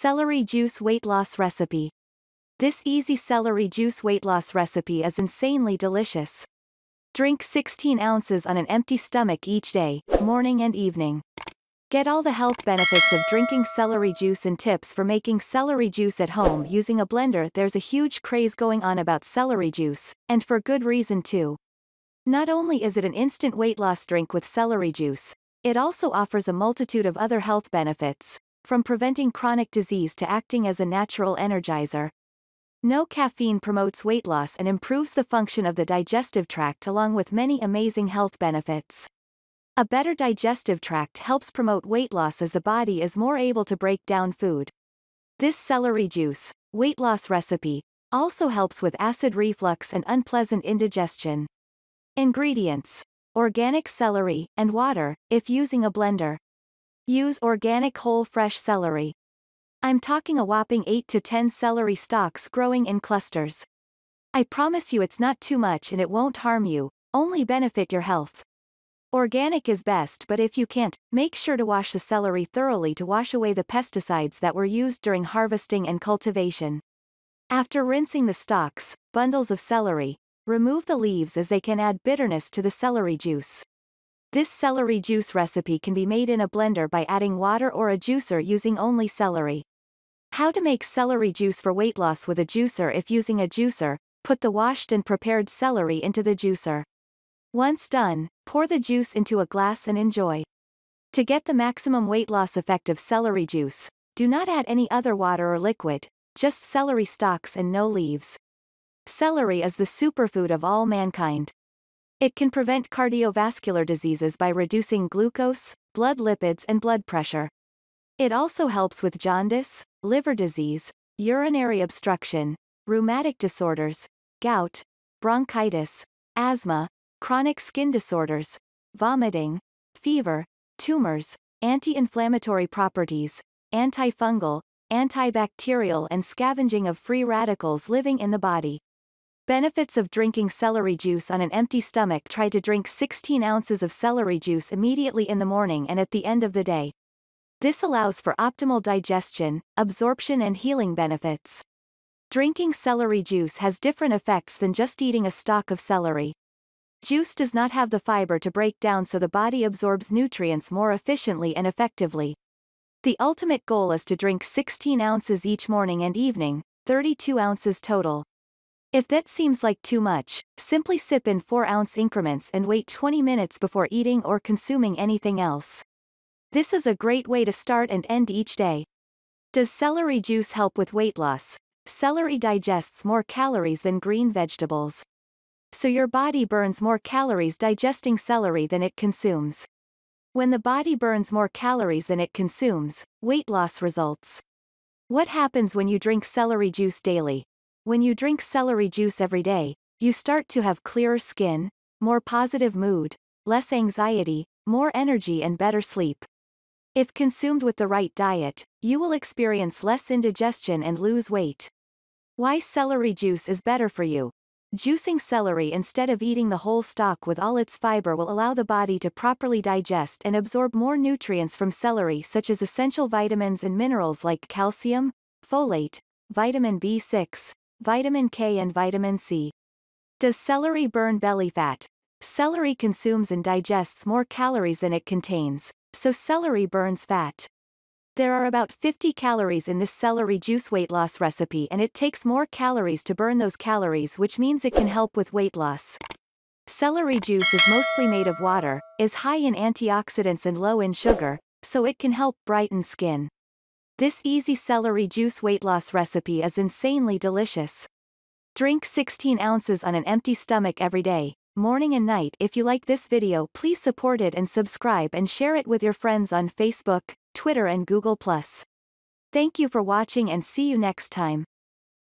Celery Juice Weight Loss Recipe. This easy celery juice weight loss recipe is insanely delicious. Drink 16 ounces on an empty stomach each day, morning and evening. Get all the health benefits of drinking celery juice and tips for making celery juice at home using a blender. There's a huge craze going on about celery juice, and for good reason too. Not only is it an instant weight loss drink with celery juice, it also offers a multitude of other health benefits, from preventing chronic disease to acting as a natural energizer. No caffeine promotes weight loss and improves the function of the digestive tract along with many amazing health benefits. A better digestive tract helps promote weight loss as the body is more able to break down food. This celery juice, weight loss recipe, also helps with acid reflux and unpleasant indigestion. Ingredients Organic celery, and water, if using a blender. Use organic whole fresh celery. I'm talking a whopping 8 to 10 celery stalks growing in clusters. I promise you it's not too much and it won't harm you, only benefit your health. Organic is best but if you can't, make sure to wash the celery thoroughly to wash away the pesticides that were used during harvesting and cultivation. After rinsing the stalks, bundles of celery, remove the leaves as they can add bitterness to the celery juice. This celery juice recipe can be made in a blender by adding water or a juicer using only celery. How to make celery juice for weight loss with a juicer If using a juicer, put the washed and prepared celery into the juicer. Once done, pour the juice into a glass and enjoy. To get the maximum weight loss effect of celery juice, do not add any other water or liquid, just celery stalks and no leaves. Celery is the superfood of all mankind. It can prevent cardiovascular diseases by reducing glucose, blood lipids and blood pressure. It also helps with jaundice, liver disease, urinary obstruction, rheumatic disorders, gout, bronchitis, asthma, chronic skin disorders, vomiting, fever, tumors, anti-inflammatory properties, antifungal, antibacterial and scavenging of free radicals living in the body. Benefits of drinking celery juice on an empty stomach Try to drink 16 ounces of celery juice immediately in the morning and at the end of the day. This allows for optimal digestion, absorption and healing benefits. Drinking celery juice has different effects than just eating a stalk of celery. Juice does not have the fiber to break down so the body absorbs nutrients more efficiently and effectively. The ultimate goal is to drink 16 ounces each morning and evening, 32 ounces total. If that seems like too much, simply sip in 4-ounce increments and wait 20 minutes before eating or consuming anything else. This is a great way to start and end each day. Does celery juice help with weight loss? Celery digests more calories than green vegetables. So your body burns more calories digesting celery than it consumes. When the body burns more calories than it consumes, weight loss results. What happens when you drink celery juice daily? When you drink celery juice every day, you start to have clearer skin, more positive mood, less anxiety, more energy, and better sleep. If consumed with the right diet, you will experience less indigestion and lose weight. Why celery juice is better for you. Juicing celery instead of eating the whole stalk with all its fiber will allow the body to properly digest and absorb more nutrients from celery such as essential vitamins and minerals like calcium, folate, vitamin B6, vitamin K and vitamin C. Does celery burn belly fat? Celery consumes and digests more calories than it contains, so celery burns fat. There are about 50 calories in this celery juice weight loss recipe and it takes more calories to burn those calories which means it can help with weight loss. Celery juice is mostly made of water, is high in antioxidants and low in sugar, so it can help brighten skin. This easy celery juice weight loss recipe is insanely delicious. Drink 16 ounces on an empty stomach every day, morning and night. If you like this video please support it and subscribe and share it with your friends on Facebook, Twitter and Google+. Thank you for watching and see you next time.